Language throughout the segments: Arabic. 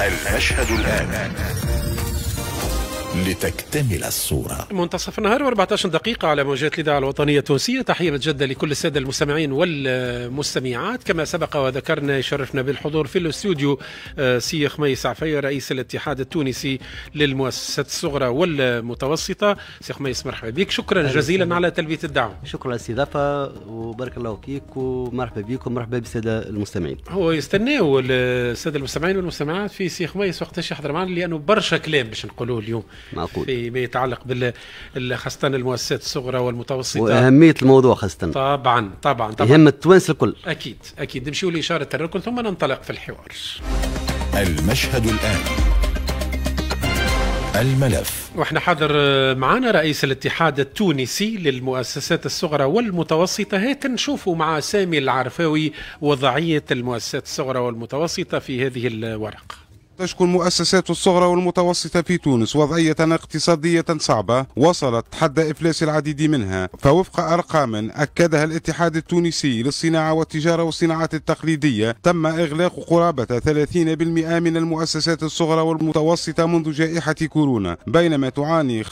المشهد الآن لتكتمل الصورة منتصف النهار و14 دقيقة على موجات الإذاعة الوطنية التونسية تحية مجدة لكل السادة المستمعين والمستمعات كما سبق وذكرنا يشرفنا بالحضور في الاستوديو آه، سي خميس عفية رئيس الاتحاد التونسي للمؤسسات الصغرى والمتوسطة سي خميس مرحبا بك شكرا جزيلا على تلبية الدعوة شكرا الاستضافة وبارك الله فيك ومرحبا بكم ومرحبا بالسادة المستمعين هو يستناو السادة المستمعين والمستمعات في سي خميس وقتاش يحضر معنا لأنه برشا كلام باش نقولوه اليوم معقول فيما يتعلق بال خاصة المؤسسات الصغرى والمتوسطة وأهمية الموضوع خاصة طبعا طبعا طبعا يهم التوانسة الكل أكيد أكيد نمشيو لإشارة الركن ثم ننطلق في الحوار المشهد الآن الملف واحنا حاضر آه، معنا رئيس الاتحاد التونسي للمؤسسات الصغرى والمتوسطة هات نشوفوا مع سامي العرفاوي وضعية المؤسسات الصغرى والمتوسطة في هذه الورقة تشكو المؤسسات الصغرى والمتوسطة في تونس وضعية اقتصادية صعبة وصلت حد إفلاس العديد منها فوفق أرقام أكدها الاتحاد التونسي للصناعة والتجارة والصناعات التقليدية تم إغلاق قرابة 30% من المؤسسات الصغرى والمتوسطة منذ جائحة كورونا بينما تعاني 25%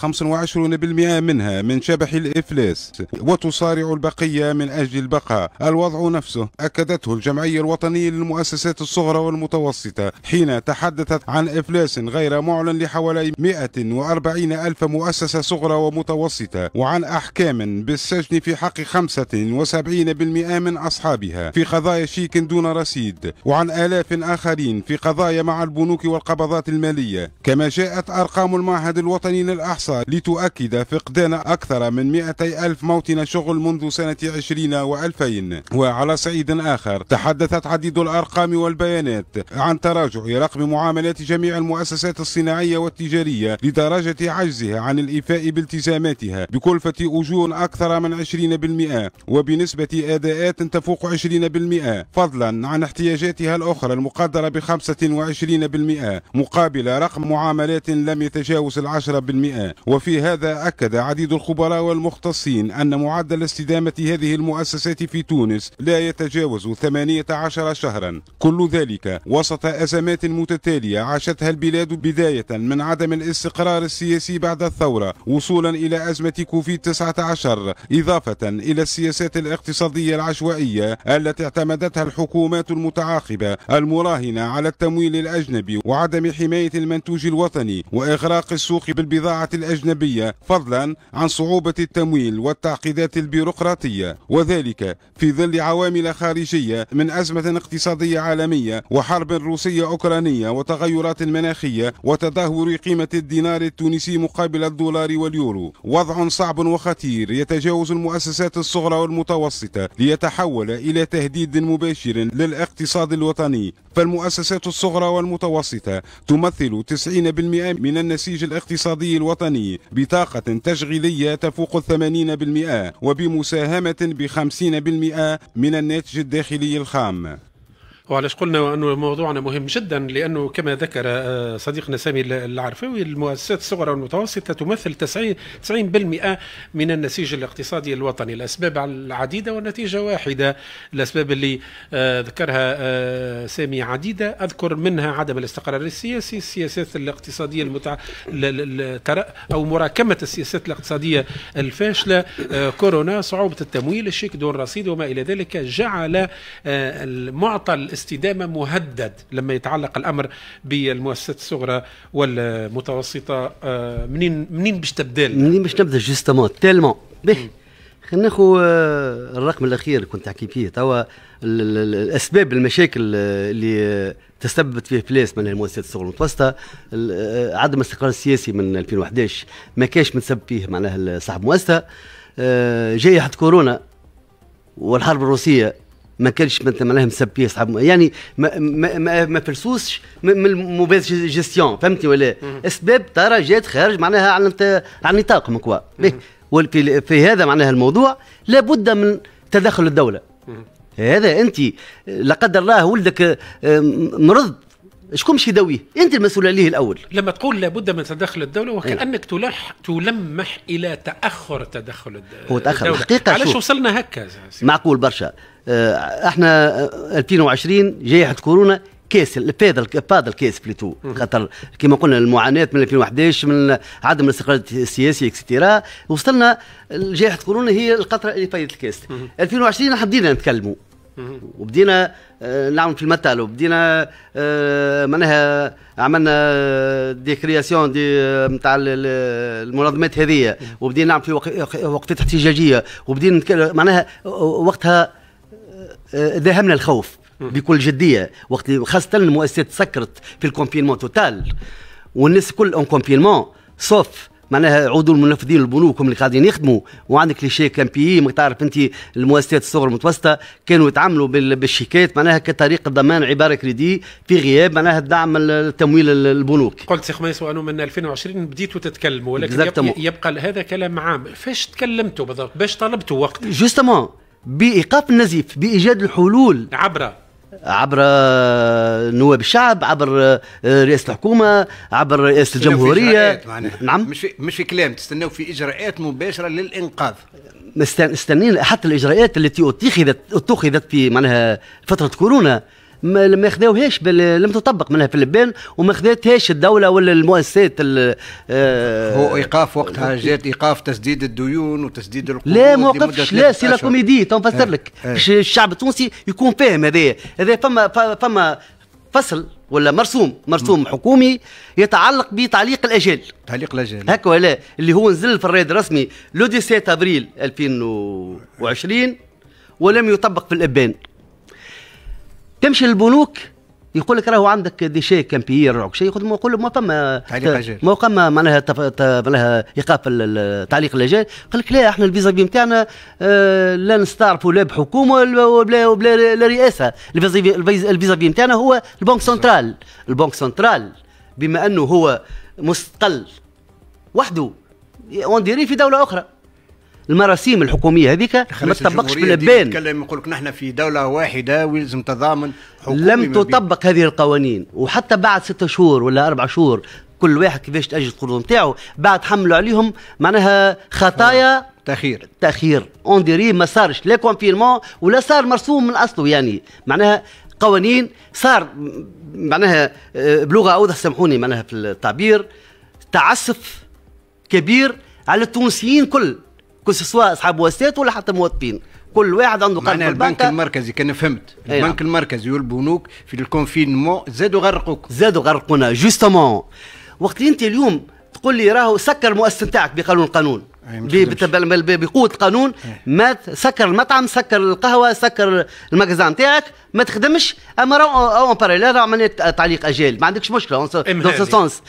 منها من شبح الإفلاس وتصارع البقية من أجل البقاء الوضع نفسه أكدته الجمعية الوطنية للمؤسسات الصغرى والمتوسطة حين تحدث تحدثت عن إفلاس غير معلن لحوالي 140 ألف مؤسسة صغرى ومتوسطة وعن أحكام بالسجن في حق 75% من أصحابها في قضايا شيك دون رصيد وعن آلاف آخرين في قضايا مع البنوك والقبضات المالية كما جاءت أرقام المعهد الوطني للأحصاء لتؤكد فقدان أكثر من 200 ألف موطن شغل منذ سنة 20 و2000 وعلى صعيد آخر تحدثت عديد الأرقام والبيانات عن تراجع رقم معاملات جميع المؤسسات الصناعية والتجارية لدرجة عجزها عن الإيفاء بالتزاماتها بكلفة أجور أكثر من 20% وبنسبة أداءات تفوق 20% فضلا عن احتياجاتها الأخرى المقدرة ب 25% مقابل رقم معاملات لم يتجاوز العشرة 10% وفي هذا أكد عديد الخبراء والمختصين أن معدل استدامة هذه المؤسسات في تونس لا يتجاوز 18 شهرا كل ذلك وسط أزمات متتالية التالية عاشتها البلاد بداية من عدم الاستقرار السياسي بعد الثورة وصولا إلى أزمة كوفيد 19 إضافة إلى السياسات الاقتصادية العشوائية التي اعتمدتها الحكومات المتعاقبة المراهنة على التمويل الأجنبي وعدم حماية المنتوج الوطني وإغراق السوق بالبضاعة الأجنبية فضلا عن صعوبة التمويل والتعقيدات البيروقراطية وذلك في ظل عوامل خارجية من أزمة اقتصادية عالمية وحرب روسية أوكرانية وتغيرات مناخية وتدهور قيمة الدينار التونسي مقابل الدولار واليورو وضع صعب وخطير يتجاوز المؤسسات الصغرى والمتوسطة ليتحول إلى تهديد مباشر للاقتصاد الوطني فالمؤسسات الصغرى والمتوسطة تمثل 90% من النسيج الاقتصادي الوطني بطاقة تشغيلية تفوق 80% وبمساهمة ب 50% من الناتج الداخلي الخام وعلاش قلنا أنه موضوعنا مهم جدا لأنه كما ذكر آه، صديقنا سامي العرفاوي المؤسسات الصغرى والمتوسطة تمثل 90% من النسيج الاقتصادي الوطني الأسباب العديدة والنتيجة واحدة الأسباب اللي آه، ذكرها آه، سامي عديدة أذكر منها عدم الاستقرار السياسي السياسات الاقتصادية المتع... أو مراكمة السياسات الاقتصادية الفاشلة كورونا صعوبة التمويل الشيك دون رصيد وما إلى ذلك جعل معطى الاستدامه مهدد لما يتعلق الامر بالمؤسسات الصغرى والمتوسطه آه، منين منين باش تبدل منين باش نبدا جوستومون تيلمون باهي خلينا ناخذ آه، الرقم الاخير كنت تحكي فيه توا الاسباب المشاكل آه، اللي تسببت فيه بلاس من المؤسسات الصغرى المتوسطه عدم الاستقرار السياسي من 2011 ما كانش متسبب فيه معناها صاحب مؤسسه جائحه كورونا والحرب الروسيه ما كانش مثلا لها مسبيه صحاب يعني ما ما ما, ما من الموبيل جيستيون فهمتني ولا اسباب ترى جات خارج معناها عن عن نطاقهم مكوا وفي في هذا معناها الموضوع لابد من تدخل الدوله هذا انت لا قدر الله ولدك آه، مرض شكون باش يداويه انت المسؤول عليه الاول لما تقول لابد من تدخل الدوله وكانك تلح تلمح الى تاخر تدخل الدوله هو تاخر الدولة. الحقيقه علاش وصلنا هكا معقول برشا آه، احنا 2020 آه، جائحه كورونا كاسل بادل بادل كاس بليتو خاطر كما قلنا المعاناه من 2011 من عدم الاستقرار السياسي اكسترا وصلنا جائحه كورونا هي القطره اللي فايت الكاس 2020 حبينا بدينا نتكلموا وبدينا آه، نعمل في المثل وبدينا آه، معناها عملنا دي كرياسيون دي نتاع المنظمات هذه وبدينا نعمل في وقفات احتجاجيه وبدينا معناها آه، وقتها داهمنا الخوف بكل جديه وقت خاصه المؤسسات سكرت في الكونفينمون توتال والناس كل اون كونفينمون سوف معناها عضو المنفذين البنوك هم اللي قاعدين يخدموا وعندك لي شيك ام بي ما تعرف انت المؤسسات الصغرى المتوسطه كانوا يتعاملوا بالشيكات معناها كطريقه ضمان عباره كريدي في غياب معناها الدعم التمويل البنوك. قلت سي خميس وانه من 2020 بديتوا تتكلموا ولكن يبقى هذا كلام عام، فاش تكلمتوا بالضبط؟ باش طلبتوا وقت؟ جوستومون بايقاف النزيف بايجاد الحلول عبر عبر آه، نواب الشعب عبر آه، رئاسه الحكومه عبر رئاسه الجمهوريه في نعم مش في مش في كلام تستناو في اجراءات مباشره للانقاذ مستنين حتى الاجراءات التي اتخذت اتخذت في معناها فتره كورونا ما خذاوهاش لم تطبق منها في اللبان وما خذاتهاش الدوله ولا المؤسسات آه هو ايقاف وقتها جات ايقاف تسديد الديون وتسديد القروض لا ما وقفش لا سي لا كوميدي تنفسر إيه، لك باش إيه. الشعب التونسي يكون فاهم هذايا هذا فما فما فصل ولا مرسوم مرسوم م. حكومي يتعلق بتعليق الاجال تعليق الاجال هكا ولا اللي هو نزل في الريد الرسمي لو 17 ابريل 2020 ولم يطبق في الابان تمشي للبنوك يقول لك راهو عندك دي شي كامبيير شيء يقول يقول ما فما ما فما معناها تف... ت... معناها ايقاف تعليق اللجان قال لك لا احنا الفيزا بي نتاعنا آه، لا نستعرفوا لا بحكومه ولا بلا لا رئاسه الفيزا بي نتاعنا هو البنك سنترال البنك سنترال بما انه هو مستقل وحده ونديريه في دوله اخرى المراسيم الحكوميه هذيك ما تطبقش بالبان يتكلم يقول لك نحن في دوله واحده ويلزم تضامن حكومي لم تطبق هذه القوانين وحتى بعد ستة شهور ولا أربع شهور كل واحد كيفاش تاجل القروض نتاعو بعد حملوا عليهم معناها خطايا تاخير تاخير اون ديري ما صارش لا كونفينمون ولا صار مرسوم من اصله يعني معناها قوانين صار معناها آه، بلغه اوضح سامحوني معناها في التعبير تعسف كبير على التونسيين كل سواء اصحاب وسيط ولا حتى موظفين كل واحد عنده قرض البنك المركزي كان فهمت إيه، البنك نعم. المركزي والبنوك في الكونفينمون زادوا غرقوك زادوا غرقونا جوستومون وقت انت اليوم تقول لي راهو سكر المؤسسه نتاعك بقانون القانون بقوه القانون إيه. ما سكر المطعم سكر القهوه سكر المجازان نتاعك ما تخدمش اما راهو اون راهو عملنا تعليق اجال ما عندكش مشكله دون سونس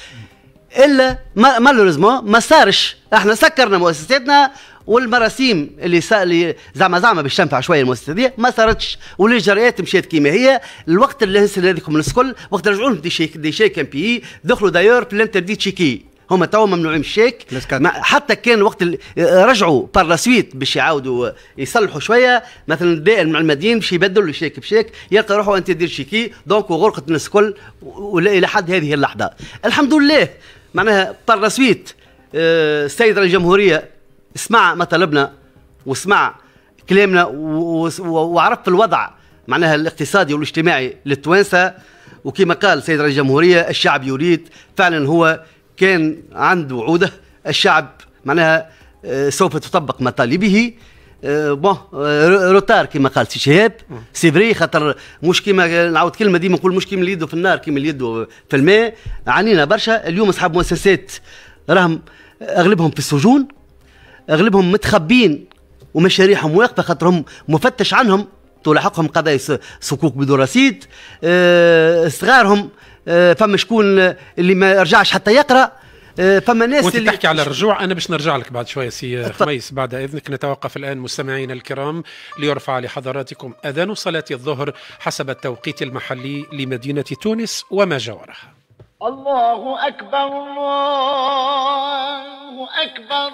الا مالوريزمون ما صارش احنا سكرنا مؤسساتنا والمراسيم اللي سا... زعما زعما باش تنفع شويه المؤسسه دي ما صارتش والاجراءات مشات كيما هي الوقت اللي هنسل هذيكم الكل وقت رجعوا لهم دي شيك دي شيك ام بي دخلوا دايور في الانترديت تشيكي هما توا ممنوعين الشيك حتى كان وقت آه، رجعوا بار سويت باش يعاودوا آه، يصلحوا شويه مثلا الدائن مع المدين باش يبدلوا الشيك بشيك يلقى روحه انت دير شيكي دونك وغرقت الناس الكل الى حد هذه اللحظه الحمد لله معناها بار سويت السيد رئيس الجمهوريه اسمع مطالبنا واسمع كلامنا وعرف الوضع معناها الاقتصادي والاجتماعي للتوانسه وكما قال سيد رئيس الجمهوريه الشعب يريد فعلا هو كان عنده وعوده الشعب معناها آه، سوف تطبق مطالبه آه، بون آه، روتار كما قال سي شهاب سي فري خاطر مش كيما نعاود كلمه ديما نقول مش كيما اللي في النار كيما اللي في الماء عانينا برشا اليوم اصحاب مؤسسات راهم اغلبهم في السجون اغلبهم متخبين ومشاريعهم واقفه خاطرهم مفتش عنهم تلاحقهم قضايا صكوك بدون رصيد آه، صغارهم آه، فما شكون اللي ما رجعش حتى يقرا آه، فما ناس وانت اللي تحكي على الرجوع انا باش نرجع لك بعد شويه سي خميس بعد اذنك نتوقف الان مستمعينا الكرام ليرفع لحضراتكم اذان صلاه الظهر حسب التوقيت المحلي لمدينه تونس وما جاورها الله اكبر الله اكبر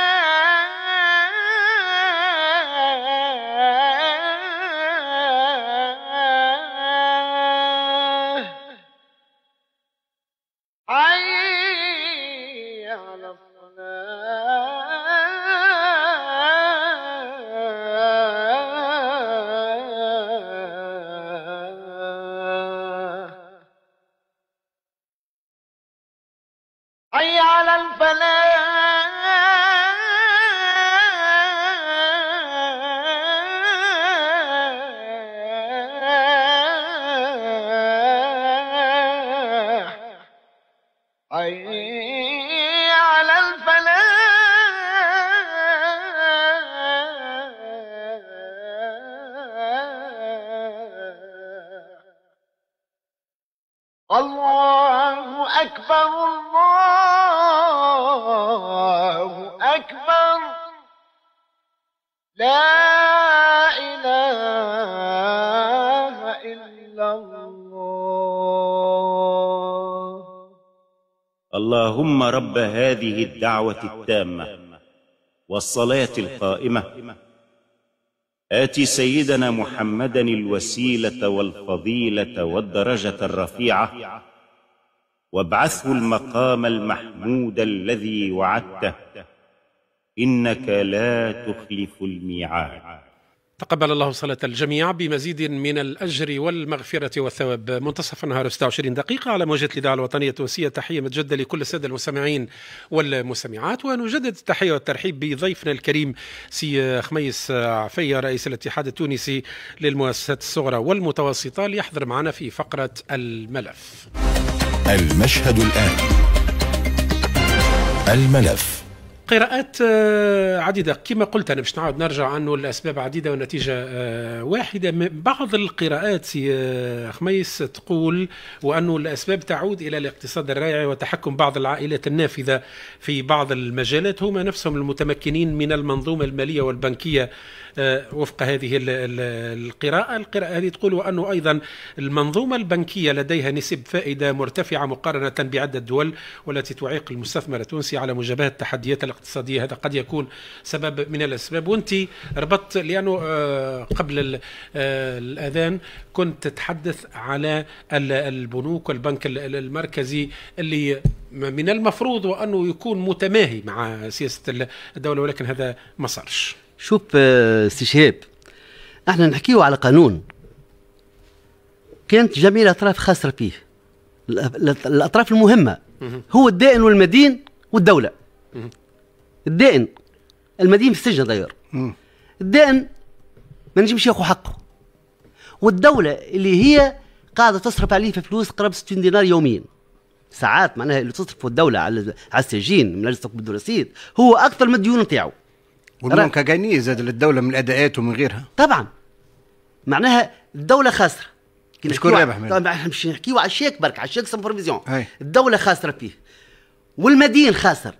رب هذه الدعوة التامة والصلاة القائمة آت سيدنا محمدا الوسيلة والفضيلة والدرجة الرفيعة وابعثه المقام المحمود الذي وعدته إنك لا تخلف الميعاد تقبل الله صلاة الجميع بمزيد من الأجر والمغفرة والثواب منتصف النهار 26 دقيقة على موجة الإذاعة الوطنية التونسية تحية متجدة لكل السادة المستمعين والمستمعات ونجدد التحية والترحيب بضيفنا الكريم سي خميس عفية رئيس الاتحاد التونسي للمؤسسات الصغرى والمتوسطة ليحضر معنا في فقرة الملف المشهد الآن الملف قراءات آه، عديدة كما قلت أنا باش نعاود نرجع أنه الأسباب عديدة والنتيجة آه، واحدة بعض القراءات سي آه، خميس تقول وأنه الأسباب تعود إلى الاقتصاد الرائع وتحكم بعض العائلات النافذة في بعض المجالات هما نفسهم المتمكنين من المنظومة المالية والبنكية آه، وفق هذه القراءة القراءة هذه تقول أنه أيضا المنظومة البنكية لديها نسب فائدة مرتفعة مقارنة بعدة دول والتي تعيق المستثمر التونسي على مجابهة التحديات الاقتصادية هذا قد يكون سبب من الأسباب وأنت ربطت لأنه آه، قبل آه، الأذان كنت تتحدث على البنوك والبنك المركزي اللي من المفروض وأنه يكون متماهي مع سياسة الدولة ولكن هذا ما صارش شوف آه، سي شهاب احنا نحكيو على قانون كانت جميع الاطراف خاسره فيه الاطراف المهمه هو الدائن والمدين والدوله الدائن المدين في السجن داير الدائن ما نجمش ياخذ حقه والدوله اللي هي قاعده تصرف عليه في فلوس قرب 60 دينار يوميا ساعات معناها اللي تصرفه الدوله على على السجين من اجل تقبل الرصيد هو اكثر من الديون نتاعو ومنهم كجنيه زاد للدوله من الاداءات ومن غيرها طبعا معناها الدوله خاسره شكون رابح طبعا مش نحكيو على الشيك برك على الشيك سم الدوله خاسره فيه والمدين خاسر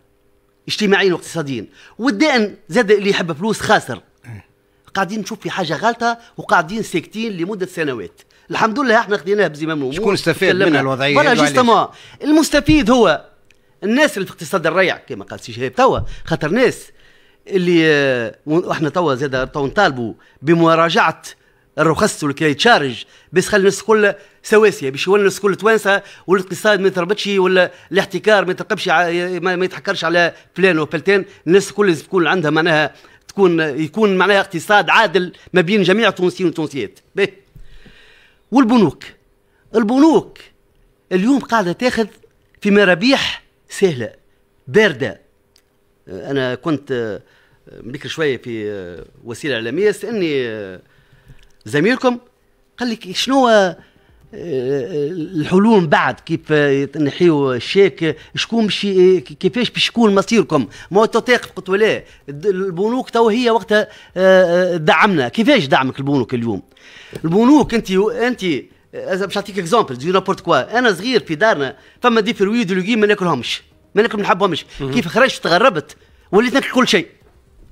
اجتماعيا واقتصاديا والدائن زاد اللي يحب فلوس خاسر أي. قاعدين نشوف في حاجه غلطه وقاعدين ساكتين لمده سنوات الحمد لله احنا خديناها بزمام الامور شكون استفاد من الوضعيه ولا جوستومون المستفيد هو الناس اللي في اقتصاد الريع كما قال سي شهاب توا خاطر ناس اللي آه، احنا توا زاد تو نطالبوا بمراجعه الرخص واللي يتشارج بس خلي الناس الكل سواسيه باش يولي الناس الكل توانسه والاقتصاد ما يتربطش ولا الاحتكار ما يترقبش ما يتحكرش على فلان وفلتان الناس الكل لازم تكون عندها معناها تكون يكون معناها اقتصاد عادل ما بين جميع التونسيين والتونسيات والبنوك البنوك اليوم قاعده تاخذ في مرابيح سهله بارده انا كنت بكر آه، شويه في آه، وسيله اعلاميه سالني آه، زميلكم قال لك شنو الحلول بعد كيف نحيو الشيك شكون باش كيفاش باش يكون مصيركم ما تثاقب قلت ولا البنوك تو هي وقتها دعمنا كيفاش دعمك البنوك اليوم البنوك انت انت باش نعطيك اكزومبل دي نابورت كوا انا صغير في دارنا فما دي فرويد ما ناكلهمش مالك من حبهمش كيف خرجت تغربت وليت ناكل كل شيء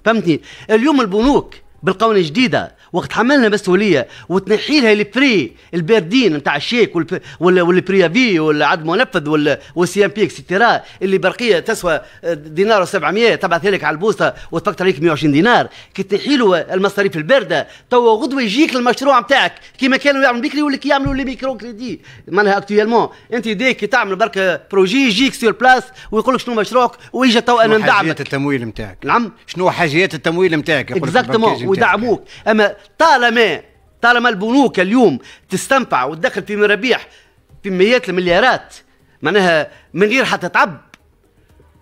فهمتني اليوم البنوك بالقوانين الجديده وقت حملنا مسؤوليه وتنحي لها البري الباردين نتاع الشيك والبري افي والعد منفذ والسي ام بي اكسترا اللي برقيه تسوى آه، دينار و700 تبعث لك على البوسطه وتفكر عليك 120 دينار كي تنحي له المصاريف البارده تو غدوه يجيك المشروع نتاعك كيما كانوا يعملوا بكري ولا كي يعملوا لي ميكرو كريدي معناها اكتويلمون انت ديك كي تعمل برك بروجي يجيك سور بلاس ويقول لك شنو مشروعك ويجي تو انا ندعمك شنو حاجيات التمويل نتاعك نعم شنو حاجيات التمويل نتاعك اكزاكتومون ويدعموك اما طالما طالما البنوك اليوم تستنفع وتدخل في مرابيح في مئات المليارات معناها من غير حتى تعب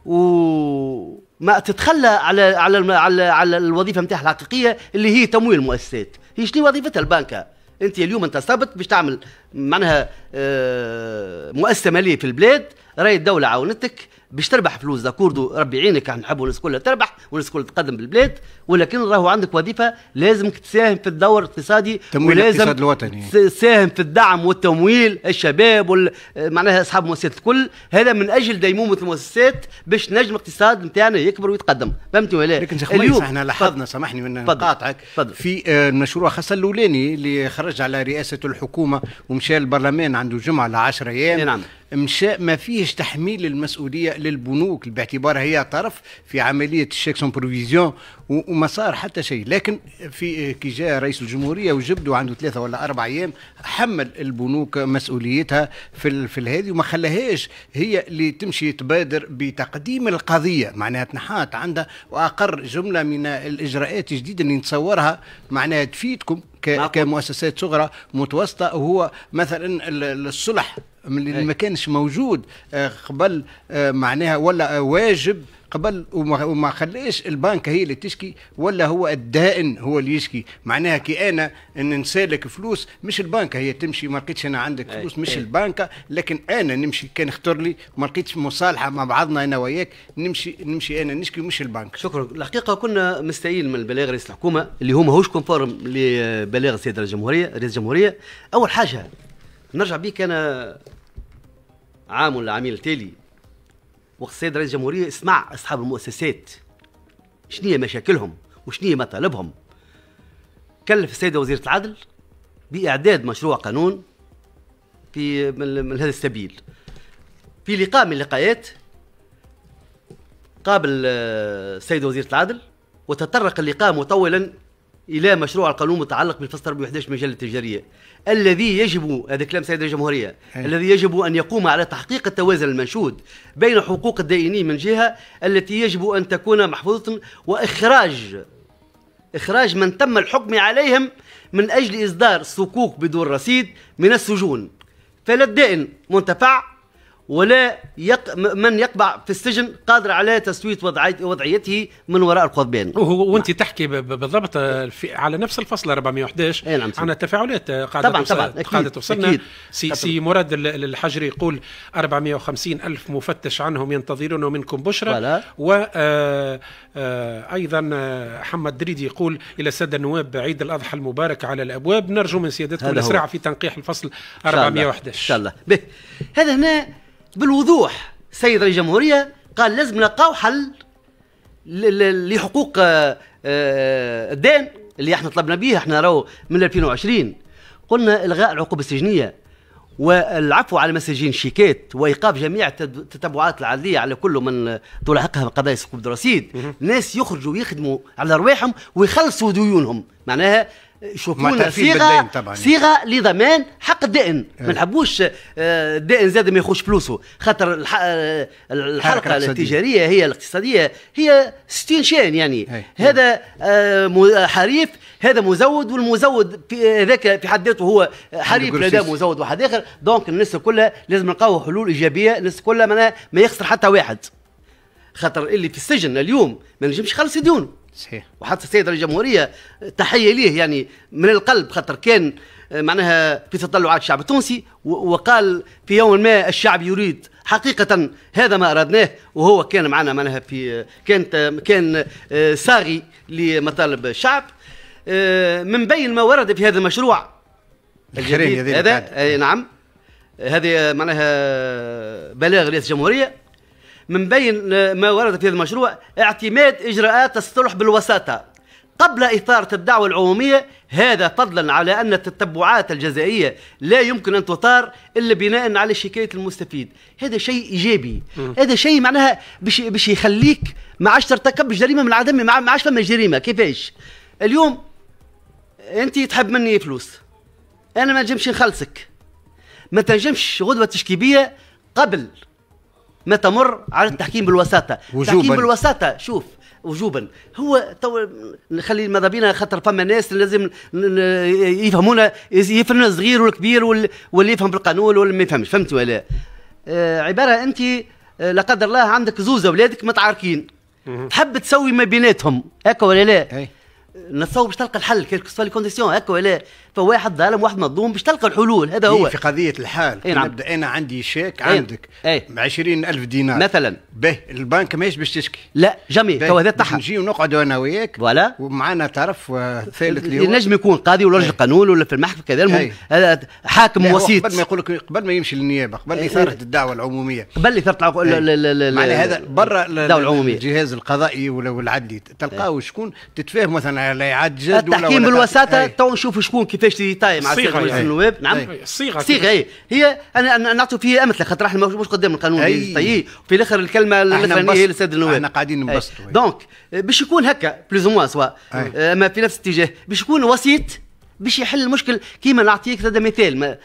وما تتخلى على على على, على الوظيفه نتاعها الحقيقيه اللي هي تمويل المؤسسات هي شنو وظيفتها البنكه انت اليوم انت صابت باش تعمل معناها آه، مؤسسه ماليه في البلاد راهي الدوله عاونتك باش تربح فلوس داكوردو ربي يعينك نحبوا الناس كلها تربح والناس كلها تقدم بالبلاد ولكن راهو عندك وظيفه لازمك تساهم في الدور الاقتصادي تمويل ولازم الاقتصاد الوطني تساهم في الدعم والتمويل الشباب معناها اصحاب المؤسسات الكل هذا من اجل ديمومه المؤسسات باش نجم الاقتصاد نتاعنا يكبر ويتقدم فهمت ولا لكن اليوم احنا لاحظنا سامحني من نقاطعك في آه، المشروع خاصه الاولاني اللي خرج على رئاسه الحكومه ومشى البرلمان عنده جمعه ل 10 ايام نعم. مشاء ما فيهش تحميل المسؤوليه للبنوك باعتبارها هي طرف في عمليه الشيك سون بروفيزيون وما صار حتى شيء لكن في كي جاء رئيس الجمهوريه وجبدوا عنده ثلاثه ولا اربع ايام حمل البنوك مسؤوليتها في في هذه وما خلاهاش هي اللي تمشي تبادر بتقديم القضيه معناها تنحات عندها واقر جمله من الاجراءات الجديده اللي نتصورها معناها تفيدكم كمؤسسات صغرى متوسطه وهو مثلا الصلح اللي إيه. ما كانش موجود آه، قبل آه، معناها ولا آه، واجب قبل وما, خليش خلاش البنك هي اللي تشكي ولا هو الدائن هو اللي يشكي معناها كي انا ان نسالك فلوس مش البنك هي تمشي ما لقيتش انا عندك إيه، فلوس مش إيه. البنك لكن انا نمشي كان خطر لي ما لقيتش مصالحه مع بعضنا انا وياك نمشي نمشي انا نشكي مش البنك شكرا الحقيقه كنا مستعين من البلاغ رئيس الحكومه اللي هو ماهوش كونفورم لبلاغ السيد الجمهوريه رئيس الجمهوريه اول حاجه نرجع بيك انا عام ولا عامين التالي وقت السيد رئيس الجمهورية اسمع أصحاب المؤسسات شنية مشاكلهم وشنية مطالبهم كلف السيدة وزيرة العدل بإعداد مشروع قانون في من هذا السبيل في لقاء من اللقاءات قابل آه، السيد وزير العدل وتطرق اللقاء مطولا الى مشروع القانون المتعلق بالفصل 41 مجله التجاريه الذي يجب هذا كلام سيد الجمهوريه الجمهوريه الذي يجب ان يقوم على تحقيق التوازن المنشود بين حقوق الدائنين من جهه التي يجب ان تكون محفوظه واخراج اخراج من تم الحكم عليهم من اجل اصدار صكوك بدون رصيد من السجون فلا الدائن منتفع ولا يق... من يقبع في السجن قادر على تسويه وضعي... وضعيته من وراء القضبان وهو نعم. وانت تحكي تحكي بالضبط آه، في... على نفس الفصل 411 ايه نعم عن التفاعلات آه، قاعده طبعا طبعا أكيد. قاعده توصلنا أكيد. سي... سي مراد الحجري يقول 450 الف مفتش عنهم ينتظرون منكم بشرى ولا. و آ... آه، آ... ايضا محمد دريدي يقول الى الساده النواب عيد الاضحى المبارك على الابواب نرجو من سيادتكم الاسراع في تنقيح الفصل 411 ان شاء الله, إن شاء الله. هذا هنا بالوضوح سيد رئيس الجمهوريه قال لازم نلقاو حل لحقوق آه، آه، الدين اللي احنا طلبنا بيها احنا راهو من 2020 قلنا الغاء العقوبه السجنيه والعفو على مساجين شيكات وايقاف جميع التتبعات العاديه على كل من طول حقها قضايا سقوط الرصيد ناس يخرجوا يخدموا على ارواحهم ويخلصوا ديونهم معناها يشوفونا صيغه صيغه لضمان حق الدائن إيه. ما نحبوش الدائن آه، زاد ما يخوش فلوسه خاطر الحلقه آه، التجاريه هي الاقتصاديه هي 60 شان يعني إيه. هذا آه، حريف هذا مزود والمزود في هذاك في حد ذاته هو حريف لدى مزود واحد اخر دونك الناس كلها لازم نلقاو حلول ايجابيه الناس كلها ما يخسر حتى واحد خاطر اللي في السجن اليوم ما نجمش يخلص ديونه صحيح وحتى السيد رئيس الجمهوريه تحيه ليه يعني من القلب خاطر كان آه، معناها في تطلعات الشعب التونسي وقال في يوم ما الشعب يريد حقيقة هذا ما أردناه وهو كان معنا معناها في كانت آه، كان ساغي آه، لمطالب الشعب من بين ما ورد في هذا المشروع الجديد هذا نعم هذه معناها بلاغ رئيس الجمهورية من بين آه، ما ورد في هذا المشروع اعتماد إجراءات الصلح بالوساطة قبل إثارة الدعوة العمومية هذا فضلا على أن التتبعات الجزائية لا يمكن أن تثار إلا بناء على شكاية المستفيد هذا شيء إيجابي هذا شيء معناها باش باش يخليك ما عادش ترتكب جريمة من عدم ما عادش فما جريمة كيفاش اليوم أنت تحب مني فلوس أنا ما نجمش نخلصك ما تنجمش غدوة تشكي بيا قبل ما تمر على التحكيم بالوساطه وجوبا التحكيم بالوساطه شوف وجوبا هو تو نخلي ماذا بينا خاطر فما ناس لازم يفهمونا يفهمونا الصغير والكبير واللي يفهم بالقانون واللي ما يفهمش فهمت ولا آه، عباره انت آه، لا قدر الله عندك زوز اولادك متعاركين تحب تسوي ما بيناتهم هكا ولا لا إيه. نتصور باش تلقى الحل كيلكو سوا لي كونديسيون هكا ولا فواحد ظالم واحد مظلوم باش تلقى الحلول هذا إيه، هو في قضيه الحال اي نعم. نبدا انا عندي شيك إيه، عندك اي 20 الف دينار مثلا به البنك ماهيش باش تشكي لا جميل تو هذا تحت نجي ونقعد انا وياك فوالا ومعنا طرف ثالث اللي هو نجم يكون قاضي ولا رجل إيه. قانون ولا في المحكمه كذا المهم هذا حاكم وسيط قبل ما يقول لك قبل ما يمشي للنيابه قبل اثاره الدعوه العموميه قبل اثاره معناها هذا برا الدعوه العموميه الجهاز القضائي ولا العدلي تلقاه شكون تتفاهم مثلا لا يعاد جد ولا التحكيم بالوساطه تو نشوف شكون كيف تشتري طاي مع الصيغه يعني. النواب نعم الصيغه الصيغه هي انا نعطي فيها امثله خاطر احنا مش قدام القانون اي طيب. في الاخر الكلمه هي للسيد النواب احنا قاعدين نبسطوا دونك باش يكون هكا بلوز موان سوا اما في نفس الاتجاه باش يكون وسيط باش يحل المشكل كيما نعطيك هذا مثال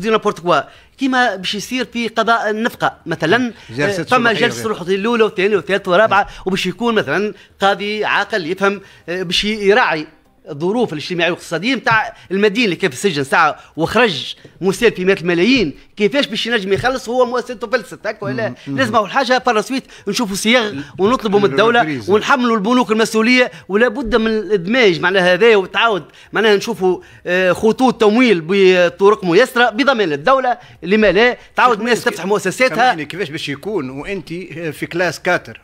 دي نابورت كوا كيما باش يصير في قضاء النفقه مثلا آه، فما جلسه روح الاولى والثانيه والثالثه والرابعه وباش يكون مثلا قاضي عاقل يفهم آه، باش يراعي الظروف الاجتماعيه والاقتصاديه نتاع المدينه اللي كان في السجن ساعه وخرج مسال في مئات الملايين كيفاش باش ينجم يخلص هو مؤسسته فلست هكا ولا لازم اول حاجه فر سويت نشوفوا صياغ ونطلبوا من الدوله ونحملوا البنوك المسؤوليه ولا بد من الادماج معناها هذا وتعاود معناها نشوفوا آه، خطوط تمويل بطرق ميسره بضمان الدوله لما لا تعاود الناس تفتح مؤسساتها كيفاش باش يكون وانت في كلاس كاتر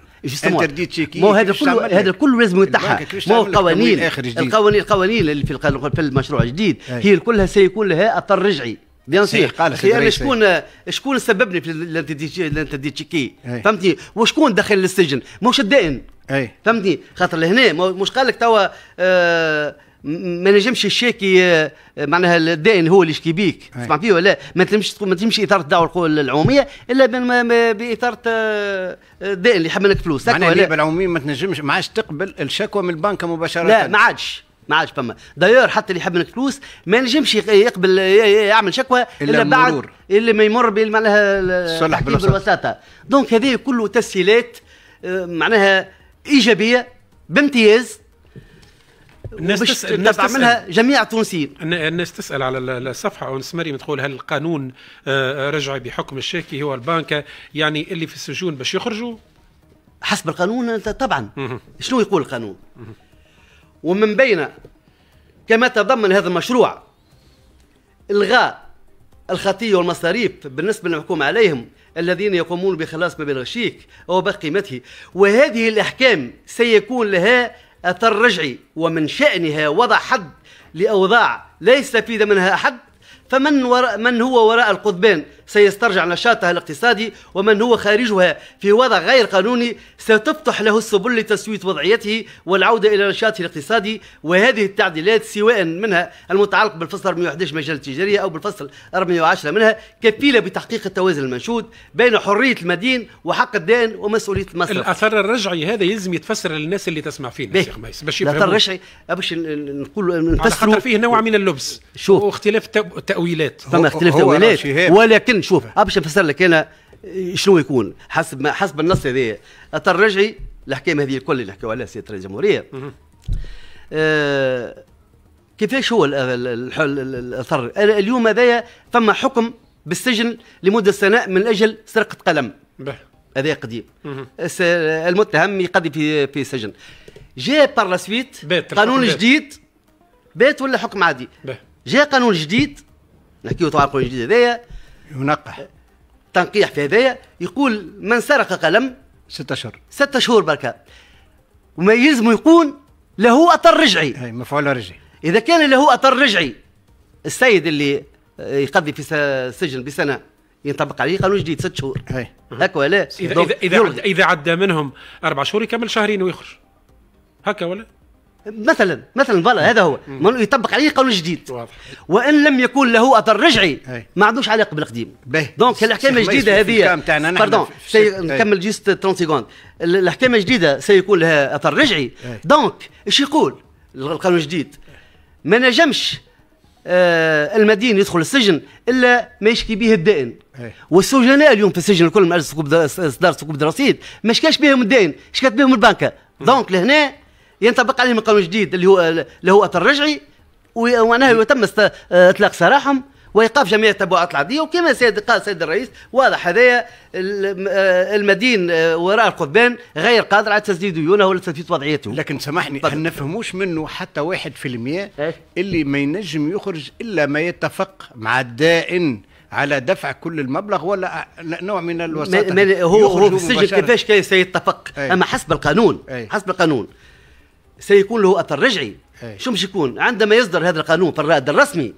مو هذا كله هذا كل لازم يتاعها مو قوانين القوانين القوانين اللي في في المشروع الجديد هي كلها سيكون لها اثر رجعي بيان قال خيار شكون شكون سببني في الانترديت تشيكي فهمتني وشكون دخل للسجن مش الدائن اي فهمتني خاطر لهنا مش قال لك توا آه ما نجمش الشاكي معناها الدائن هو اللي يشكي بيك تسمع فيه ولا ما تمشي ما تمشي اثاره الدعوه العموميه الا باثاره آه، الدائن اللي يحملك فلوس معناها الدائن العموميه ما تنجمش ما عادش تقبل الشكوى من البنك مباشره لا ما عادش ما عادش فما داير حتى اللي يحب منك فلوس ما نجمش يقبل يعمل شكوى الا, إلا بعد اللي ما يمر معناها الصلح بالوساطه دونك هذه كله تسهيلات آه، معناها ايجابيه بامتياز الناس تسأل الناس تعملها جميع التونسيين الناس تسال على الصفحه او مريم تقول هل القانون آه، آه، رجع بحكم الشاكي هو البنك يعني اللي في السجون باش يخرجوا حسب القانون طبعا شنو يقول القانون ومن بين كما تضمن هذا المشروع الغاء الخطية والمصاريف بالنسبة للمحكوم عليهم الذين يقومون بخلاص مبلغ الشيك أو بقيمته وهذه الأحكام سيكون لها أثر رجعي ومن شأنها وضع حد لأوضاع ليس في منها أحد فمن وراء من هو وراء القضبان سيسترجع نشاطها الاقتصادي ومن هو خارجها في وضع غير قانوني ستفتح له السبل لتسوية وضعيته والعودة إلى نشاطه الاقتصادي وهذه التعديلات سواء منها المتعلق بالفصل 411 مجال التجارية أو بالفصل 410 منها كفيلة بتحقيق التوازن المنشود بين حرية المدين وحق الدين ومسؤولية المصرف الأثر الرجعي هذا يلزم يتفسر للناس اللي تسمع فينا شيخ ميس باش يفهموا الأثر الرجعي باش نقول نفسروا على خاطر فيه نوع من اللبس شوف واختلاف تأويلات فما اختلاف تأويلات ولكن لكن شوف باش نفسر لك انا شنو يكون حسب ما حسب النص هذايا اضطر رجعي الحكايه هذه الكل اللي نحكيو عليها سياده الجمهوريه آه، كيفاش هو الاثر اليوم هذايا فما حكم بالسجن لمده سنه من اجل سرقه قلم هذا قديم المتهم يقضي في في سجن جاء بار سويت قانون بيت. جديد بات ولا حكم عادي جاء قانون جديد نحكيو طبعا القانون الجديد هذايا ينقح تنقيح في هذايا يقول من سرق قلم ستة شهور ستة شهور بركة وما يلزم يكون له أطر رجعي هي مفعول رجعي اذا كان له أطر رجعي السيد اللي يقضي في سجن بسنه ينطبق عليه قانون جديد ست شهور هكا ولا اذا اذا اذا, إذا عدى منهم اربع شهور يكمل شهرين ويخرج هكا ولا مثلا مثلا فوالا هذا هو يطبق عليه قانون جديد واضح. وان لم يكن له اثر رجعي ما عندوش علاقه بالقديم دونك الحكايه الجديده هذه باردون نكمل جيست 30 سكوند الحكايه الجديده سيكون لها اثر رجعي دونك ايش يقول القانون الجديد ما نجمش آه المدين يدخل السجن الا ما يشكي به الدائن والسجناء اليوم في السجن الكل من اجل اصدار ثقوب الرصيد ما شكاش بهم الدائن شكات بهم البنكه دونك لهنا ينطبق عليهم القانون الجديد اللي هو اللي هو الرجعي ومعناه يتم اطلاق سراحهم وايقاف جميع التبعات العاديه وكما سيد قال السيد الرئيس واضح هذايا آه، المدين آه، وراء القضبان غير قادر على تسديد ديونه ولا تثبيت وضعيته لكن سامحني ما نفهموش منه حتى واحد في المية اللي ما ينجم يخرج الا ما يتفق مع الدائن على دفع كل المبلغ ولا نوع من الوساطه هو هو في السجن كيفاش سيتفق إيه. اما حسب القانون أي. حسب القانون سيكون له اثر رجعي أي. شو مش يكون عندما يصدر هذا القانون في الرائد الرسمي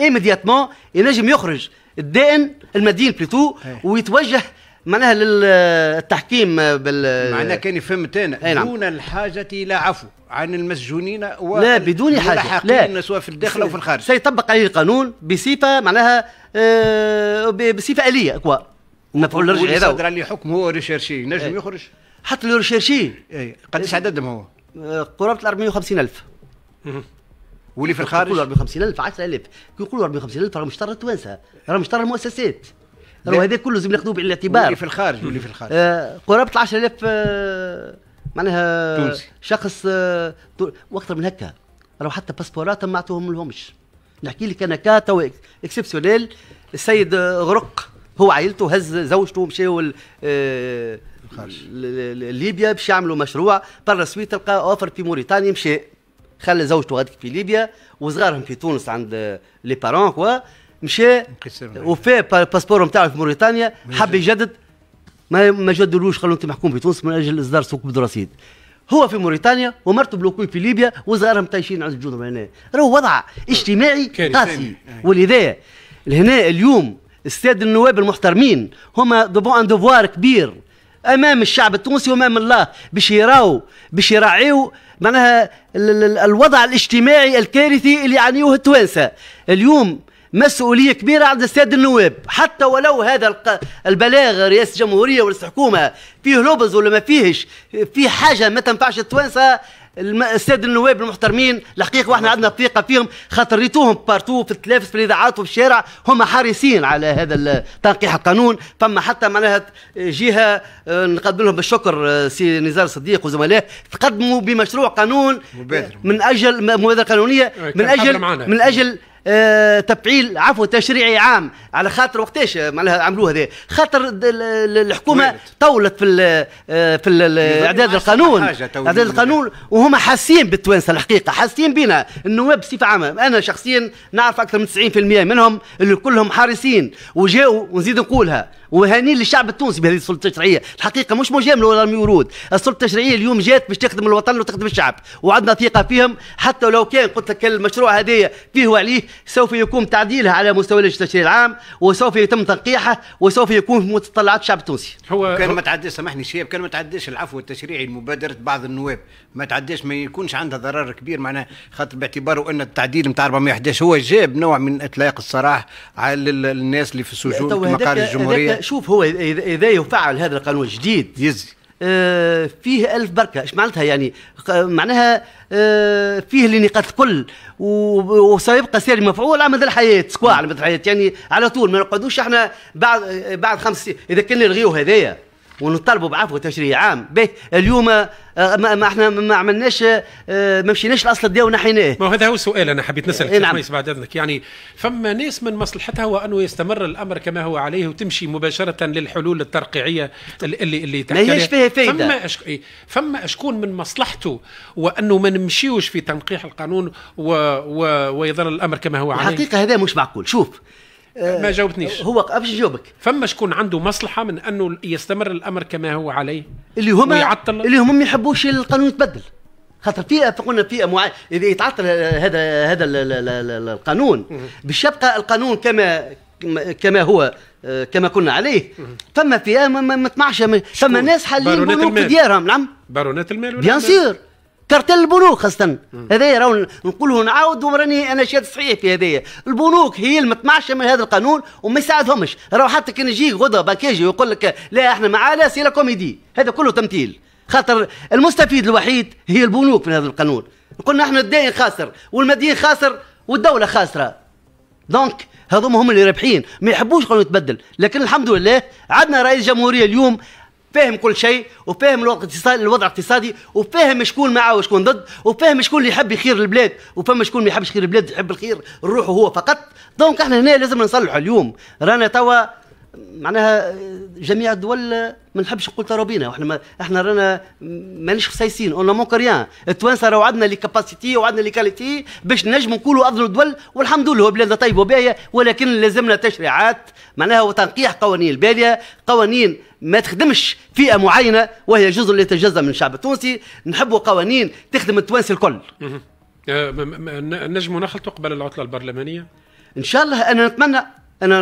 ايميدياتمون ينجم يخرج الدائن المدين بليتو ويتوجه معناها للتحكيم بال معناها كان فهمت انا نعم. دون الحاجه الى عفو عن المسجونين و لا بدون حاجه لا سواء في الداخل او في الخارج سيطبق عليه القانون بصفه معناها آه، بصفه اليه اكوا المفعول الرجعي هذا صدر عليه حكم هو ريشيرشي نجم يخرج حط له ريشيرشي قديش عددهم هو قرابه ال 450 الف واللي في الخارج يقولوا 450 الف 10000 كي يقولوا الف راه مش ترى التوانسه راه مش طر المؤسسات راه هذا كله لازم ناخذوه الاعتبار واللي في الخارج واللي في الخارج قرابه ال 10000 معناها تونسي شخص آه، واكثر من هكا راه حتى باسبورات ما عطوهم لهمش نحكي لك انا كا تو اكسبسيونيل السيد آه، غرق هو عائلته هز زوجته مشاو ليبيا باش يعملوا مشروع برا سويت تلقى اوفر في موريتانيا مشى خلى زوجته غاديك في ليبيا وصغارهم في تونس عند لي بارون كوا مشى وفى الباسبور نتاعو في موريتانيا حب يجدد ما ما جدلوش خلوه انت محكوم في تونس من اجل اصدار سوق رصيد هو في موريتانيا ومرته بلوكوي في ليبيا وصغارهم طايشين عند الجنوب هنا راهو وضع اجتماعي قاسي ولذا لهنا اليوم الساده النواب المحترمين هما دوفون ان دوفوار كبير امام الشعب التونسي وامام الله باش يراو باش يراعيو معناها الوضع الاجتماعي الكارثي اللي يعانيوه التوانسه اليوم مسؤوليه كبيره عند السيد النواب حتى ولو هذا البلاغ رئاسه الجمهوريه ورئاسه الحكومه فيه لوبز ولا ما فيهش في حاجه ما تنفعش التوانسه الساده النواب المحترمين الحقيقه واحنا عندنا ثقه فيهم خاطر ريتوهم بارتو في التلافس في الاذاعات وفي الشارع هم حريصين على هذا تنقيح القانون فما حتى معناها جهه آه، نقدم لهم الشكر آه، سي نزار صديق وزملائه تقدموا بمشروع قانون مبادر. آه، من اجل مبادره قانونيه من اجل من اجل آه، تفعيل عفو تشريعي عام على خاطر وقتاش معناها عملوه هذا خاطر الحكومه طولت في آه، في آه، اعداد القانون اعداد القانون وهم حاسين بالتوانسه الحقيقه حاسين بنا النواب بصفه عامه انا شخصيا نعرف اكثر من 90% منهم اللي كلهم حارسين وجاءوا ونزيد نقولها وهاني للشعب التونسي بهذه السلطه التشريعيه الحقيقه مش مجامله ولا مورود السلطه التشريعيه اليوم جات باش تخدم الوطن وتخدم الشعب وعندنا ثقه فيهم حتى لو كان قلت لك المشروع هذايا فيه وعليه سوف يكون تعديلها على مستوى التشريع العام وسوف يتم تنقيحه وسوف يكون في متطلعات الشعب التونسي هو كان ما تعداش سامحني شيب كان ما تعداش العفو التشريعي لمبادره بعض النواب ما تعداش ما يكونش عندها ضرر كبير معناها خاطر باعتباره ان التعديل نتاع 411 هو جاب نوع من اطلاق الصراع على الناس اللي في السجون كما الجمهوريه شوف هو اذا يفعل هذا القانون الجديد يزي آه، فيه ألف بركة إيش معناتها يعني معناها آه، فيه اللي نقاط الكل وسيبقى سير مفعول على مدى الحياة سكوا على مدى الحياة يعني على طول ما نقعدوش احنا بعد بعد خمس إذا كان نلغيو هذايا ونطالبوا بعفو تشريع عام به اليوم آه، ما, ما احنا ما عملناش آه، ما مشيناش الاصل ديالو نحيناه ما هذا هو السؤال انا حبيت نسالك إيه نعم. بعد اذنك يعني فما ناس من مصلحتها هو انه يستمر الامر كما هو عليه وتمشي مباشره للحلول الترقيعيه اللي اللي ما هيش فيها فايده فما أشك... إيه، فما شكون من مصلحته وانه ما نمشيوش في تنقيح القانون و... و... ويظل الامر كما هو عليه الحقيقه هذا مش معقول شوف ما آه، جاوبتنيش هو باش يجاوبك فما شكون عنده مصلحه من انه يستمر الامر كما هو عليه اللي هما اللي هما ما يحبوش القانون يتبدل خاطر فئه قلنا فئه معينه اذا يتعطل هذا هذا القانون باش يبقى القانون كما كما هو آه، كما كنا عليه فما فئه ما تمعش فما ناس حالين في ديارهم نعم بارونات المال بيان سير كارتيل البنوك خاصة هذايا راهو نقوله نعاود وراني انا شاد صحيح في هذايا البنوك هي المتمعشة من هذا القانون وما يساعدهمش راهو حتى كان يجي غدا باكيجي ويقول لك لا احنا معانا سي لا كوميدي هذا كله تمثيل خاطر المستفيد الوحيد هي البنوك من هذا القانون قلنا احنا الدائن خاسر والمدين خاسر والدولة خاسرة دونك هذوما هم اللي رابحين ما يحبوش قانون يتبدل لكن الحمد لله عندنا رئيس جمهورية اليوم فاهم كل شيء وفاهم الوضع الاقتصادي وفاهم شكون معه وشكون ضد وفاهم شكون اللي يحب يخير البلاد وفاهم شكون ما يحبش خير البلاد يحب الخير لروحه هو فقط دونك احنا هنا لازم نصلحوا اليوم رانا توا معناها جميع الدول ما نحبش نقول ترابينا احنا ما احنا رانا مانيش خسايسين اون مون كريان التوانسه راهو عندنا لي كاباسيتي وعندنا لي كاليتي باش نجم نقولوا افضل الدول والحمد لله بلاد طيبه وباهيه ولكن لازمنا تشريعات معناها وتنقيح قوانين الباليه قوانين ما تخدمش فئه معينه وهي جزء اللي يتجزا من الشعب التونسي نحبوا قوانين تخدم التوانسي الكل نجم نخل تقبل العطله البرلمانيه ان شاء الله انا نتمنى انا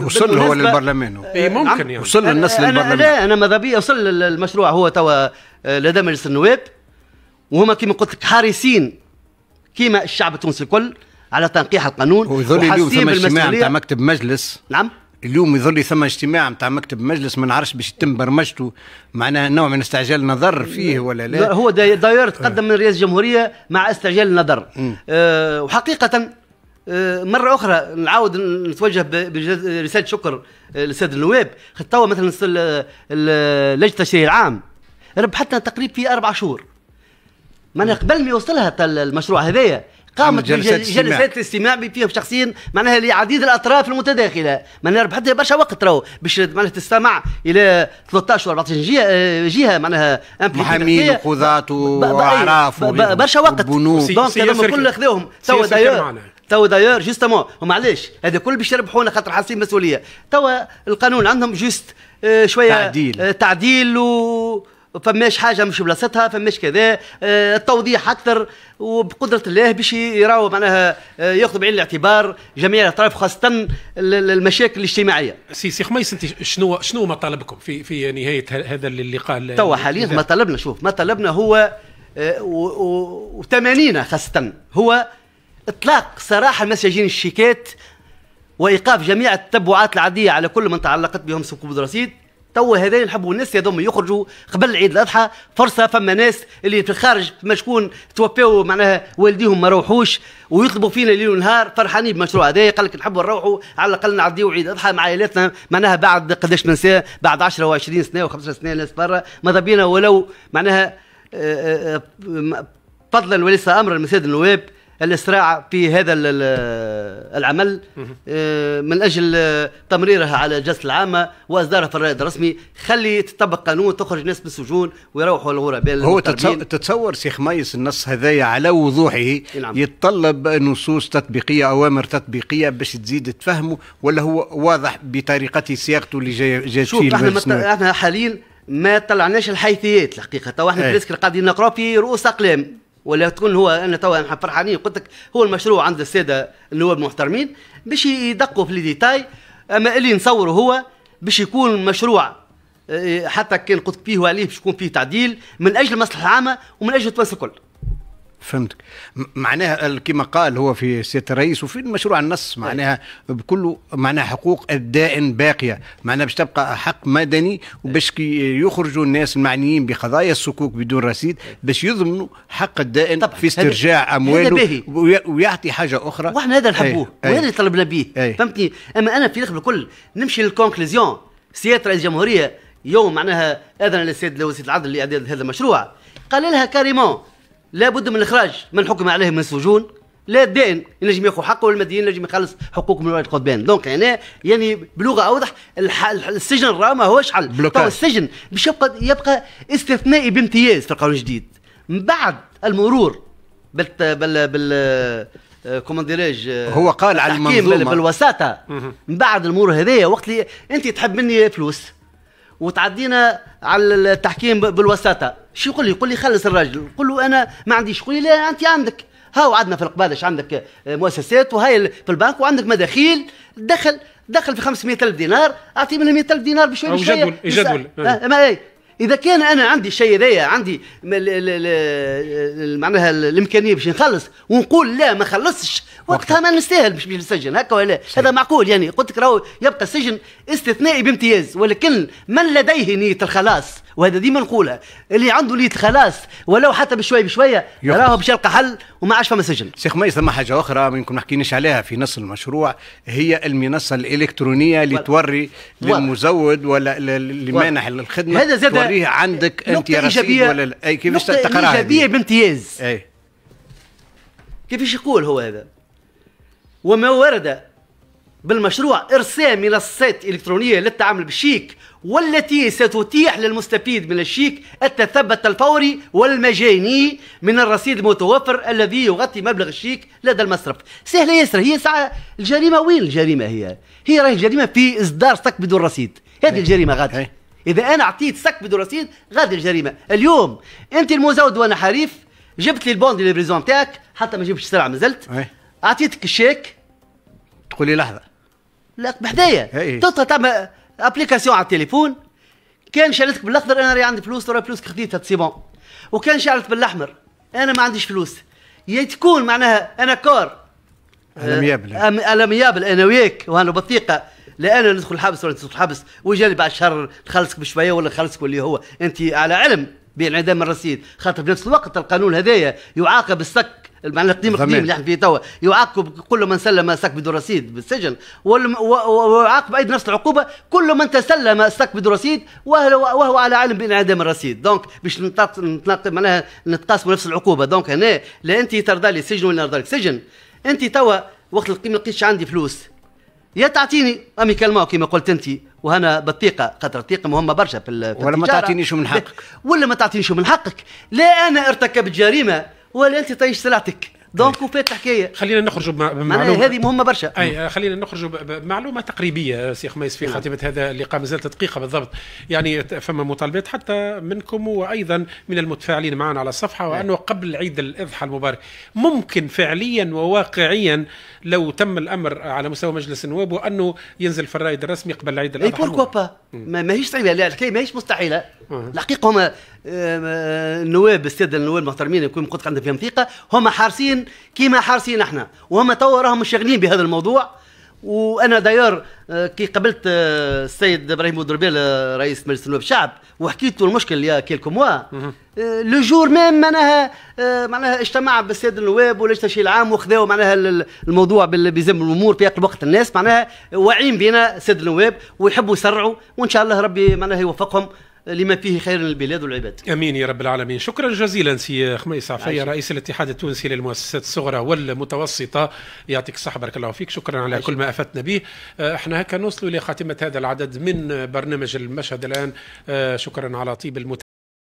وصل هو للبرلمان آه، اي ممكن نعم. يعني وصل الناس للبرلمان لا انا ماذا بيا وصل المشروع هو توا آه، لدى مجلس النواب وهما كما قلت لك حارسين كما الشعب التونسي الكل على تنقيح القانون وذول اليوم ثم اجتماع نتاع مكتب مجلس نعم اليوم يظل لي ثم اجتماع نتاع مكتب مجلس ما نعرفش باش يتم برمجته معناها نوع من استعجال نظر فيه ولا لا, هو داير آه. تقدم من رئاسه الجمهوريه مع استعجال النظر أه وحقيقه آه، مرة أخرى نعاود نتوجه برسالة شكر آه، للسيد النواب توا مثلا اللجنة التشريعية العام ربحتنا تقريبا في أربع شهور معناها قبل ما يوصلها المشروع هذايا قامت جلسات جلسات الاستماع فيهم شخصيا معناها لعديد الاطراف المتداخله معناها ربحت برشا وقت راهو باش معناها تستمع الى 13 و 14 جهه جهه معناها محامين وقضاة واعراف برشا وقت دونك هذوما الكل خذوهم توا دايور توا دايور جوستومون هما علاش هذا كل باش يربحونا خاطر حاسين مسؤوليه توا القانون عندهم جوست آه، شويه تعديل آه، تعديل و فماش حاجه مش بلاصتها فماش كذا آه، التوضيح اكثر وبقدره الله باش يراو معناها آه، ياخذوا بعين الاعتبار جميع الاطراف خاصه المشاكل الاجتماعيه. سي سي خميس انت شنو شنو مطالبكم في في نهايه هذا اللقاء؟ توا حاليا ما طلبنا شوف ما طلبنا هو آه، وثمانينة خاصة هو إطلاق سراح المساجين الشيكات وإيقاف جميع التبعات العادية على كل من تعلقت بهم سكوب الرصيد تو هذين نحبوا الناس هذوما يخرجوا قبل عيد الاضحى فرصه فما ناس اللي في الخارج فما شكون توفاو معناها والديهم ما روحوش ويطلبوا فينا ليل ونهار فرحانين بالمشروع هذا قال لك نحبوا نروحوا على الاقل نعديوا عيد الاضحى مع عائلاتنا معناها بعد قداش من سنه بعد 10 و20 سنه و15 سنه ناس برا ماذا بينا ولو معناها آه، آه، آه، فضلا وليس امرا من سيد النواب الإسراع في هذا العمل آه، من أجل تمريرها على الجلسة العامة وإصدارها في الرائد الرسمي خلي تطبق قانون تخرج الناس من السجون ويروحوا الغرباء هو تتصور سي خميس النص هذايا على وضوحه نعم. يتطلب نصوص تطبيقية أوامر تطبيقية باش تزيد تفهمه ولا هو واضح بطريقة صياغته اللي جاية جاي شوف احنا حاليا ما طلعناش الحيثيات الحقيقه تو احنا إيه. قاعدين نقراو في رؤوس اقلام ولا تكون هو انا توا فرحانين قلت لك هو المشروع عند الساده النواب المحترمين باش يدقوا في لي ديتاي اما اللي نصوره هو باش يكون مشروع آه، حتى كان قلت فيه وعليه باش يكون فيه تعديل من اجل المصلحه العامه ومن اجل تونس الكل فهمتك معناها كما قال هو في سياده الرئيس وفي المشروع النص طيب. معناها بكل معناها حقوق الدائن باقيه معناها باش تبقى حق مدني وباش يخرجوا الناس المعنيين بقضايا السكوك بدون رصيد طيب. باش يضمنوا حق الدائن طبعا. في استرجاع امواله ويعطي حاجه اخرى واحنا هذا نحبوه وهذا اللي طلبنا به فهمتني اما انا في الاخر الكل نمشي للكونكليزيون سياده رئيس الجمهوريه يوم معناها اذن للسيد وزير العدل لاعداد هذا المشروع قال لها كاريمون لا بد من الإخراج من حكم عليه من السجون لا الدائن ينجم ياخذ حقه والمدين ينجم يخلص حقوق من ورائه القضبان دونك هنا يعني, يعني بلغه اوضح السجن راه ما هوش حل السجن باش يبقى يبقى استثنائي بامتياز في القانون الجديد من بعد المرور بال بال بال كومون آه، ديريج آه، هو قال على المنظومه بالوساطه من بعد المرور هذايا وقت اللي انت تحب مني فلوس وتعدينا على التحكيم بالوساطه شو يقول لي يقول لي خلص الراجل نقول له انا ما عنديش يقول لي لا انت عندك هاو عندنا في القبادش عندك آه، مؤسسات وهاي في البنك وعندك مداخيل دخل دخل في 500000 دينار اعطي منهم 100000 دينار بشويه بشويه جدول إيه، جدول آه، ما اي اذا كان انا عندي الشيء هذايا عندي معناها الامكانيه باش نخلص ونقول لا ما خلصتش وقتها ما نستاهل باش نسجن هكا ولا هذا معقول يعني قلت لك راهو يبقى السجن استثنائي بامتياز ولكن من لديه نيه الخلاص وهذا ديما نقولها اللي عنده نيه الخلاص ولو حتى بشويه بشويه راهو باش يلقى حل وما عادش فما سجن شيخ ميس ثم حاجه اخرى يمكن ما حكيناش عليها في نص المشروع هي المنصه الالكترونيه اللي توري للمزود ولا لمانح الخدمه هذا زاد تريه عندك انت يا رشيد ولا لا اي كيفاش تقراها ايجابيه بامتياز اي كيفاش يقول هو هذا وما ورد بالمشروع ارساء منصات الكترونيه للتعامل بالشيك والتي ستتيح للمستفيد من الشيك التثبت الفوري والمجاني من الرصيد المتوفر الذي يغطي مبلغ الشيك لدى المصرف سهله ياسر هي ساعه الجريمه وين الجريمه هي هي راهي الجريمه في اصدار صك بدون رصيد هذه الجريمه غادي اذا انا اعطيت سكبد رصيد غادي الجريمه اليوم انت المزود وانا حريف جبت لي البون دي ليفريزون تاعك حتى ما جبتش سلعه مازلت اعطيتك الشيك تقول لي لحظه لا بحدايا تطلع تعمل ابليكاسيون على التليفون كان شعلتك بالاخضر انا راني عندي فلوس ترى فلوسك خديتها سي بون وكان شعلت بالاحمر انا ما عنديش فلوس يا تكون معناها انا كور انا ميابل انا وياك وانا بطيقه لا انا ندخل الحبس ولا تدخل الحبس وجاني بعد شهر نخلصك بشويه ولا نخلصك واللي هو انت على علم بانعدام الرصيد خاطر بنفس الوقت القانون هذايا يعاقب السك المعنى القديم القديم اللي احنا فيه توا يعاقب كل من سلم سك بدون رصيد بالسجن ويعاقب ايضا نفس العقوبه كل من تسلم سك بدون رصيد وهو, وهو على علم بانعدام الرصيد دونك باش نتناقض معناها نتقاسموا نفس العقوبه دونك هنا لا انت ترضى لي سجن ولا نرضى لك سجن انت توا وقت القيمه ما لقيتش عندي فلوس يا تعطيني امي كلمه كما قلت انت وهنا بطيقه خاطر الثقه مهمه برشا في التجاره ولا ما تعطينيش من حقك ولا ما تعطينيش من حقك لا انا ارتكبت جريمه ولا انت طيش سلعتك دونك وفات الحكايه خلينا نخرجوا بمعلومه هذه مهمه برشا اي خلينا نخرجوا بمعلومه تقريبيه سي خميس في نعم. خاتمه هذا اللقاء مازالت دقيقه بالضبط يعني فما مطالبات حتى منكم وايضا من المتفاعلين معنا على الصفحه نعم. وانه قبل عيد الاضحى المبارك ممكن فعليا وواقعيا لو تم الامر على مستوى مجلس النواب وانه ينزل في الرائد الرسمي قبل عيد إيه، الاضحى اي بوركوا با ماهيش صعيبه لا الحكايه ماهيش مستحيله الحقيقه هما آه، آه، النواب الساده النواب المحترمين يكون قلت عندهم فيهم ثقه هما حارسين حارسين كيما حارسين احنا وهم توا راهم مشغلين بهذا الموضوع وانا داير آه، كي قابلت آه، السيد ابراهيم بودربيل آه، رئيس مجلس النواب الشعب وحكيت له المشكل يا كيلكو موا لو جور ميم معناها معناها اجتمع بالسيد النواب ولجنه الشيء العام وخذاو معناها الموضوع بزم الامور في وقت الناس معناها واعيين بينا سيد النواب ويحبوا يسرعوا وان شاء الله ربي معناها يوفقهم لما فيه خير للبلاد والعباد امين يا رب العالمين شكرا جزيلا سي خميس عفيه رئيس الاتحاد التونسي للمؤسسات الصغرى والمتوسطه يعطيك الصحه بارك الله فيك شكرا على عشي. كل ما افدتنا به آه، احنا هكا نوصلوا الى خاتمه هذا العدد من برنامج المشهد الان آه، شكرا على طيب المتابعه